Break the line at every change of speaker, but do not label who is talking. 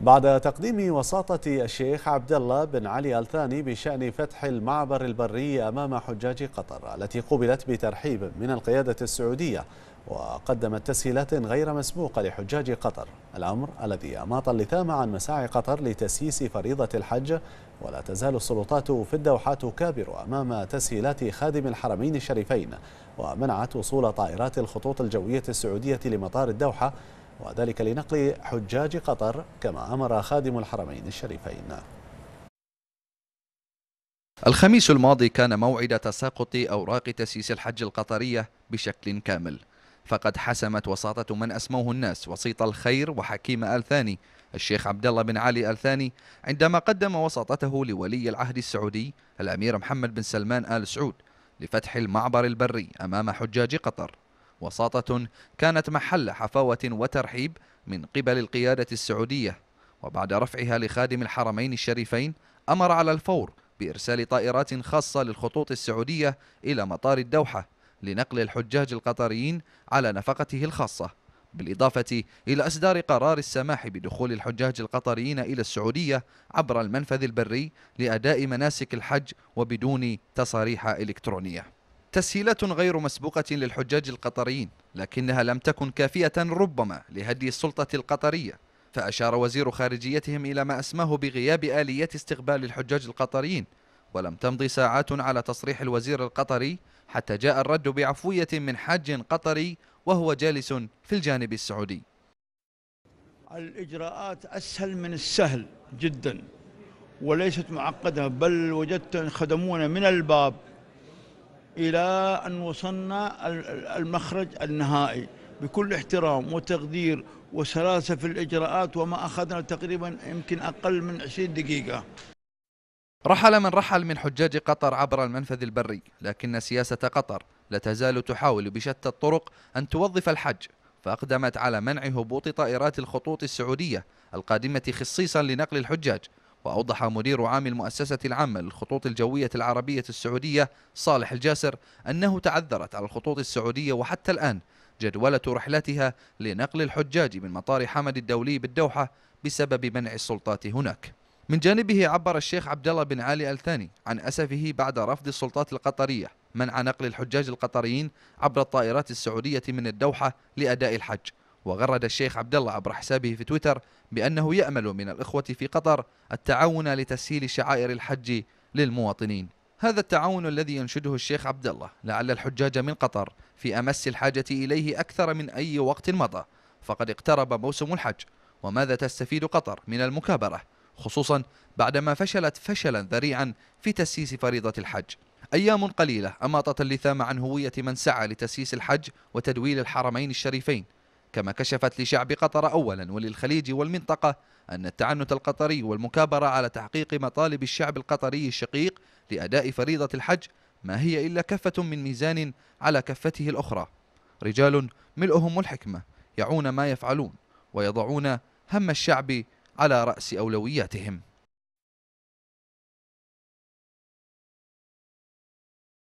بعد تقديم وساطة الشيخ عبد الله بن علي الثاني بشأن فتح المعبر البري أمام حجاج قطر التي قبلت بترحيب من القيادة السعودية وقدمت تسهيلات غير مسبوقة لحجاج قطر الأمر الذي أماط اللثام عن مساعي قطر لتسييس فريضة الحج ولا تزال السلطات في الدوحة تكابر أمام تسهيلات خادم الحرمين الشريفين ومنعت وصول طائرات الخطوط الجوية السعودية لمطار الدوحة وذلك لنقل حجاج قطر
كما أمر خادم الحرمين الشريفين الخميس الماضي كان موعد تساقط أوراق تسييس الحج القطرية بشكل كامل فقد حسمت وساطة من أسموه الناس وسيط الخير وحكيم آل ثاني الشيخ عبد الله بن علي آل ثاني عندما قدم وساطته لولي العهد السعودي الأمير محمد بن سلمان آل سعود لفتح المعبر البري أمام حجاج قطر وساطة كانت محل حفاوة وترحيب من قبل القيادة السعودية وبعد رفعها لخادم الحرمين الشريفين أمر على الفور بإرسال طائرات خاصة للخطوط السعودية إلى مطار الدوحة لنقل الحجاج القطريين على نفقته الخاصة بالإضافة إلى إصدار قرار السماح بدخول الحجاج القطريين إلى السعودية عبر المنفذ البري لأداء مناسك الحج وبدون تصاريح إلكترونية تسهيلات غير مسبوقة للحجاج القطريين لكنها لم تكن كافية ربما لهدي السلطة القطرية فأشار وزير خارجيتهم إلى ما أسماه بغياب آليات استقبال الحجاج القطريين ولم تمضي ساعات على تصريح الوزير القطري حتى جاء الرد بعفوية من حاج قطري وهو جالس في الجانب السعودي
الإجراءات أسهل من السهل جدا وليست معقدة بل وجدت خدمونا من الباب إلى أن وصلنا المخرج النهائي بكل احترام وتقدير وسلاسة في الإجراءات وما
أخذنا تقريبا يمكن أقل من 20 دقيقة رحل من رحل من حجاج قطر عبر المنفذ البري لكن سياسة قطر لا تزال تحاول بشتى الطرق أن توظف الحج فأقدمت على منع هبوط طائرات الخطوط السعودية القادمة خصيصا لنقل الحجاج وأوضح مدير عام المؤسسة العامة للخطوط الجوية العربية السعودية صالح الجاسر أنه تعذرت على الخطوط السعودية وحتى الآن جدولة رحلتها لنقل الحجاج من مطار حمد الدولي بالدوحة بسبب منع السلطات هناك من جانبه عبر الشيخ عبد الله بن علي الثاني عن أسفه بعد رفض السلطات القطرية منع نقل الحجاج القطريين عبر الطائرات السعودية من الدوحة لأداء الحج وغرد الشيخ عبد الله عبر حسابه في تويتر بأنه يأمل من الإخوة في قطر التعاون لتسهيل شعائر الحج للمواطنين هذا التعاون الذي ينشده الشيخ عبد الله لعل الحجاج من قطر في أمس الحاجة إليه أكثر من أي وقت مضى فقد اقترب موسم الحج وماذا تستفيد قطر من المكابرة خصوصا بعدما فشلت فشلا ذريعا في تسييس فريضة الحج أيام قليلة أماطت اللثام عن هوية من سعى لتسييس الحج وتدويل الحرمين الشريفين كما كشفت لشعب قطر أولا وللخليج والمنطقة أن التعنت القطري والمكابرة على تحقيق مطالب الشعب القطري الشقيق لأداء فريضة الحج ما هي إلا كفة من ميزان على كفته الأخرى رجال ملؤهم الحكمة يعون ما يفعلون ويضعون هم الشعب على رأس أولوياتهم